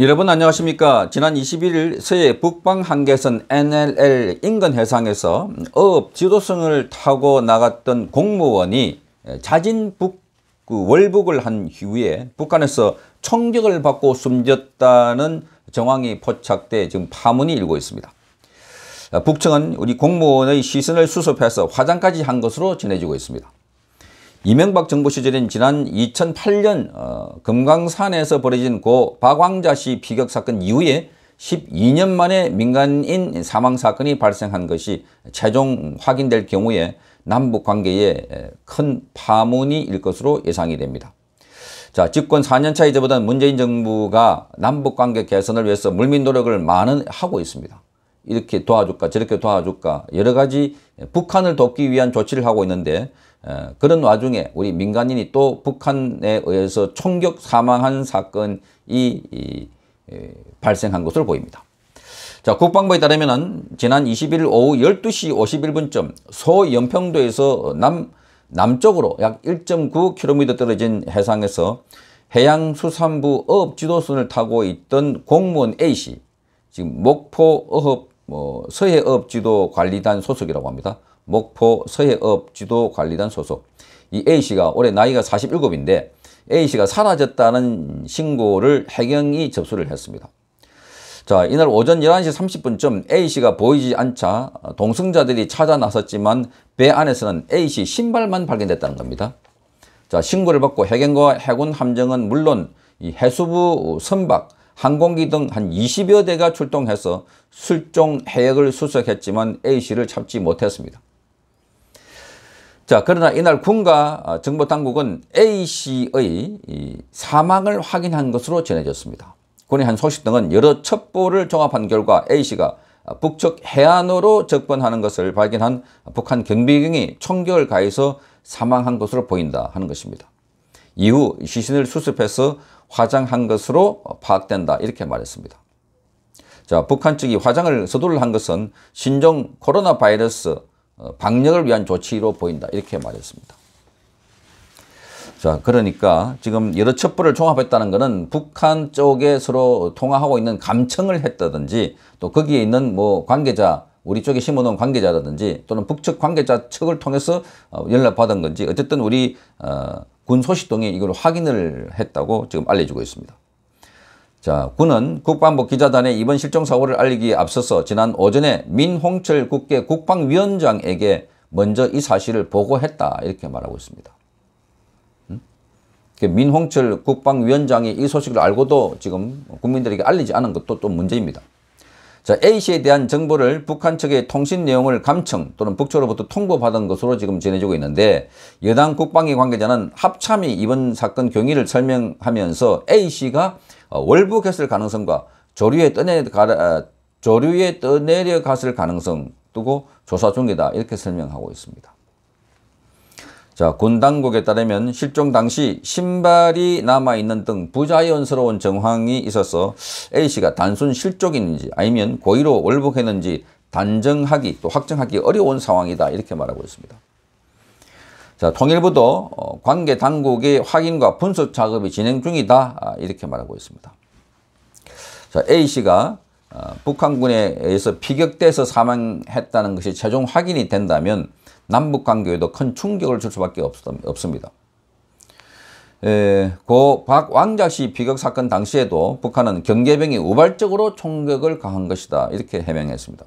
여러분 안녕하십니까 지난 21일 서해 북방 한계선 NLL 인근 해상에서 어업 지도승을 타고 나갔던 공무원이 자진 북 그 월북을 한 이후에 북한에서 총격을 받고 숨졌다는 정황이 포착돼 지금 파문이 일고 있습니다. 북청은 우리 공무원의 시선을 수습해서 화장까지 한 것으로 전해지고 있습니다. 이명박 정부 시절인 지난 2008년 어, 금강산에서 벌어진 고 박왕자 씨 피격 사건 이후에 12년 만에 민간인 사망 사건이 발생한 것이 최종 확인될 경우에 남북 관계에 큰 파문이 일 것으로 예상이 됩니다. 자, 집권 4년 차 이제보다 문재인 정부가 남북 관계 개선을 위해서 물민 노력을 많은 하고 있습니다. 이렇게 도와줄까 저렇게 도와줄까 여러 가지 북한을 돕기 위한 조치를 하고 있는데 어, 그런 와중에 우리 민간인이 또 북한에 의해서 총격 사망한 사건이 발생한 것으로 보입니다. 자, 국방부에 따르면 지난 21일 오후 12시 51분쯤 소연평도에서 남, 남쪽으로 약 1.9km 떨어진 해상에서 해양수산부 어업지도선을 타고 있던 공무원 A씨, 지금 목포 어업, 뭐 서해업지도관리단 소속이라고 합니다. 목포 서해업 지도관리단 소속 이 A씨가 올해 나이가 47인데 A씨가 사라졌다는 신고를 해경이 접수를 했습니다. 자 이날 오전 11시 30분쯤 A씨가 보이지 않자 동승자들이 찾아 나섰지만 배 안에서는 A씨 신발만 발견됐다는 겁니다. 자 신고를 받고 해경과 해군 함정은 물론 이 해수부 선박 항공기 등 한 20여 대가 출동해서 술종 해역을 수색했지만 A씨를 잡지 못했습니다. 자, 그러나 이날 군과 어, 정보당국은 A씨의 사망을 확인한 것으로 전해졌습니다. 군의 한 소식 등은 여러 첩보를 종합한 결과 A씨가 어, 북측 해안으로 접근하는 것을 발견한 북한 경비경이 총격을 가해서 사망한 것으로 보인다 하는 것입니다. 이후 시신을 수습해서 화장한 것으로 어, 파악된다 이렇게 말했습니다. 자, 북한 측이 화장을 서두를한 것은 신종 코로나 바이러스 어, 방역을 위한 조치로 보인다. 이렇게 말했습니다. 자, 그러니까 지금 여러 첩보를 종합했다는 것은 북한 쪽에 서로 통화하고 있는 감청을 했다든지 또 거기에 있는 뭐 관계자 우리 쪽에 심어놓은 관계자라든지 또는 북측 관계자 측을 통해서 어, 연락받은 건지 어쨌든 우리 어, 군소식통이 이걸 확인을 했다고 지금 알려주고 있습니다. 자, 군은 국방부 기자단의 이번 실종 사고를 알리기에 앞서서 지난 오전에 민홍철 국계 국방위원장에게 먼저 이 사실을 보고했다 이렇게 말하고 있습니다. 음? 그러니까 민홍철 국방위원장이 이 소식을 알고도 지금 국민들에게 알리지 않은 것도 또 문제입니다. 자, A씨에 대한 정보를 북한 측의 통신 내용을 감청 또는 북측으로부터 통보받은 것으로 지금 전해지고 있는데 여당 국방위 관계자는 합참이 이번 사건 경위를 설명하면서 A씨가 어, 월북했을 가능성과 조류에 떠내 아, 조류에 떠내려갔을 가능성 두고 조사 중이다 이렇게 설명하고 있습니다. 자, 군 당국에 따르면 실종 당시 신발이 남아있는 등 부자연스러운 정황이 있어서 A씨가 단순 실종인지 아니면 고의로 월북했는지 단정하기 또 확정하기 어려운 상황이다 이렇게 말하고 있습니다. 자, 통일부도 어, 관계 당국의 확인과 분석 작업이 진행 중이다 아, 이렇게 말하고 있습니다. 자, A씨가 어, 북한군에 의해서 피격돼서 사망했다는 것이 최종 확인이 된다면 남북 관계에도 큰 충격을 줄 수밖에 없습니다. 에, 고 박왕자 씨 비격 사건 당시에도 북한은 경계병이 우발적으로 총격을 가한 것이다 이렇게 해명했습니다.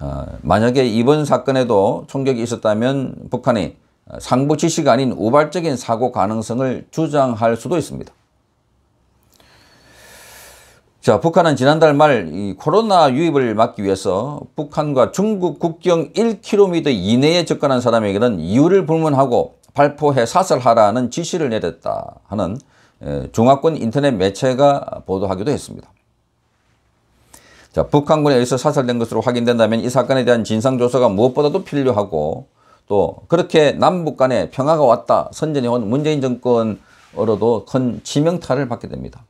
어, 만약에 이번 사건에도 총격이 있었다면 북한이 상부 지시가 아닌 우발적인 사고 가능성을 주장할 수도 있습니다. 자, 북한은 지난달 말 코로나 유입을 막기 위해서 북한과 중국 국경 1km 이내에 접근한 사람에게는 이유를 불문하고 발포해 사살하라는 지시를 내렸다 하는 중화권 인터넷 매체가 보도하기도 했습니다. 자, 북한군에 의해서 사살된 것으로 확인된다면 이 사건에 대한 진상조사가 무엇보다도 필요하고 또 그렇게 남북 간에 평화가 왔다 선전해온 문재인 정권으로도 큰 치명타를 받게 됩니다.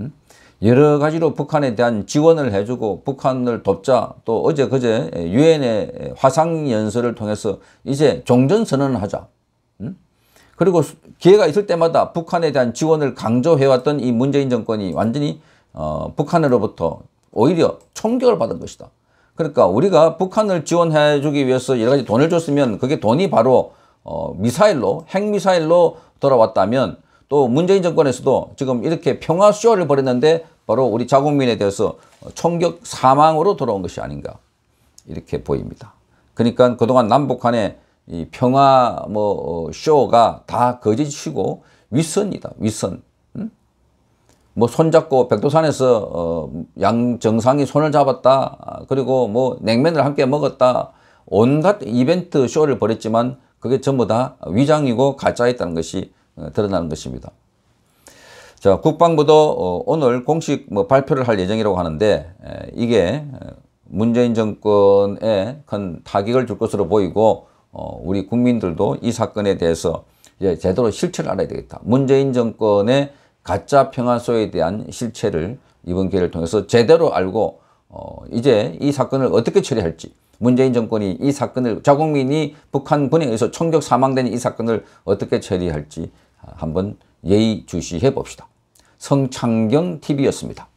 음? 여러 가지로 북한에 대한 지원을 해주고 북한을 돕자 또 어제 그제 유엔의 화상연설을 통해서 이제 종전선언을 하자. 음? 그리고 기회가 있을 때마다 북한에 대한 지원을 강조해왔던 이 문재인 정권이 완전히 어, 북한으로부터 오히려 총격을 받은 것이다. 그러니까 우리가 북한을 지원해주기 위해서 여러 가지 돈을 줬으면 그게 돈이 바로 어, 미사일로 핵미사일로 돌아왔다면 또 문재인 정권에서도 지금 이렇게 평화 쇼를 벌였는데 바로 우리 자국민에 대해서 총격 사망으로 돌아온 것이 아닌가 이렇게 보입니다. 그러니까 그동안 남북한의 이 평화 뭐 쇼가 어, 다 거짓이고 윗선이다. 윗선. 뭐 손잡고 백두산에서 어, 양 정상이 손을 잡았다 그리고 뭐 냉면을 함께 먹었다 온갖 이벤트 쇼를 벌였지만 그게 전부 다 위장이고 가짜였다는 것이 어, 드러나는 것입니다. 자 국방부도 어, 오늘 공식 뭐 발표를 할 예정이라고 하는데 이게 어, 문재인 정권에 큰 타격을 줄 것으로 보이고 우리 국민들도 이 사건에 대해서 제대로 실체를 알아야 되겠다. 문재인 정권의 가짜 평화소에 대한 실체를 이번 기회를 통해서 제대로 알고 어, 이제 이 사건을 어떻게 처리할지 문재인 정권이 이 사건을 자국민이 북한군에 의해서 총격 사망된 이 사건을 어떻게 처리할지 한번 예의주시해 봅시다. 성창경 TV였습니다.